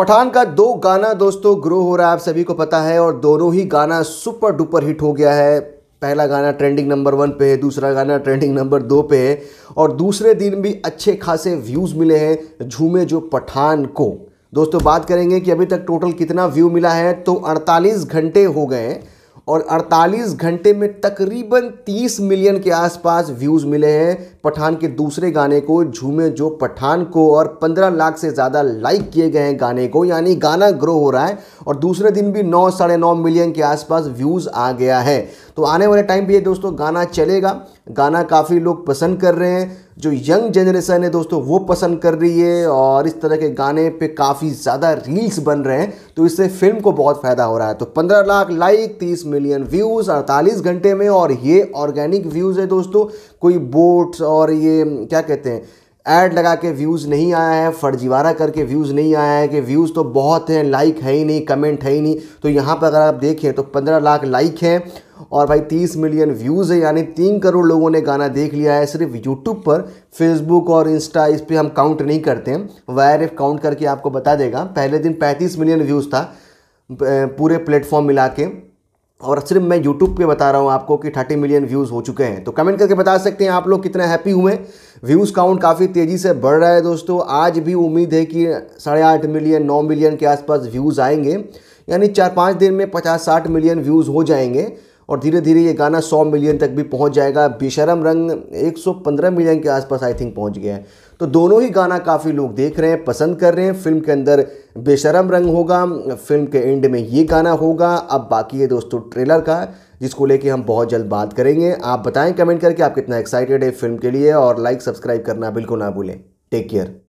पठान का दो गाना दोस्तों ग्रो हो रहा है आप सभी को पता है और दोनों ही गाना सुपर डुपर हिट हो गया है पहला गाना ट्रेंडिंग नंबर वन पे है दूसरा गाना ट्रेंडिंग नंबर दो पे है और दूसरे दिन भी अच्छे खासे व्यूज़ मिले हैं झूमे जो पठान को दोस्तों बात करेंगे कि अभी तक टोटल कितना व्यू मिला है तो 48 घंटे हो गए और 48 घंटे में तकरीबन 30 मिलियन के आसपास व्यूज़ मिले हैं पठान के दूसरे गाने को झूमे जो पठान को और 15 लाख से ज़्यादा लाइक किए गए हैं गाने को यानी गाना ग्रो हो रहा है और दूसरे दिन भी नौ साढ़े नौ मिलियन के आसपास व्यूज़ आ गया है तो आने वाले टाइम पर ये दोस्तों गाना चलेगा गाना काफ़ी लोग पसंद कर रहे हैं जो यंग जनरेशन है दोस्तों वो पसंद कर रही है और इस तरह के गाने पे काफ़ी ज़्यादा रील्स बन रहे हैं तो इससे फिल्म को बहुत फ़ायदा हो रहा है तो 15 लाख लाइक 30 मिलियन व्यूज़ 48 घंटे में और ये ऑर्गेनिक व्यूज़ है दोस्तों कोई बोट्स और ये क्या कहते हैं ऐड लगा के व्यूज़ नहीं आया है फर्जीवारा करके व्यूज़ नहीं आया है कि व्यूज़ तो बहुत हैं लाइक है ही नहीं कमेंट है ही नहीं तो यहाँ पर अगर आप देखें तो पंद्रह लाख लाइक हैं और भाई तीस मिलियन व्यूज़ है यानी तीन करोड़ लोगों ने गाना देख लिया है सिर्फ यूट्यूब पर फेसबुक और इंस्टा इस पर हम काउंट नहीं करते हैं वायर एफ काउंट करके आपको बता देगा पहले दिन पैंतीस मिलियन व्यूज़ था पूरे प्लेटफॉर्म मिला के और सिर्फ मैं यूट्यूब पे बता रहा हूँ आपको कि 30 मिलियन व्यूज़ हो चुके हैं तो कमेंट करके बता सकते हैं आप लोग कितना हैप्पी हुए व्यूज़ काउंट काफ़ी तेज़ी से बढ़ रहा है दोस्तों आज भी उम्मीद है कि साढ़े आठ मिलियन नौ मिलियन के आसपास व्यूज़ आएंगे यानी चार पाँच दिन में पचास साठ मिलियन व्यूज़ हो जाएंगे और धीरे धीरे ये गाना 100 मिलियन तक भी पहुंच जाएगा बेशरम रंग 115 मिलियन के आसपास आई थिंक पहुंच गया है तो दोनों ही गाना काफ़ी लोग देख रहे हैं पसंद कर रहे हैं फिल्म के अंदर बेशरम रंग होगा फिल्म के एंड में ये गाना होगा अब बाकी है दोस्तों ट्रेलर का जिसको लेके हम बहुत जल्द बात करेंगे आप बताएं कमेंट करके आप कितना एक्साइटेड है फिल्म के लिए और लाइक सब्सक्राइब करना बिल्कुल ना भूलें टेक केयर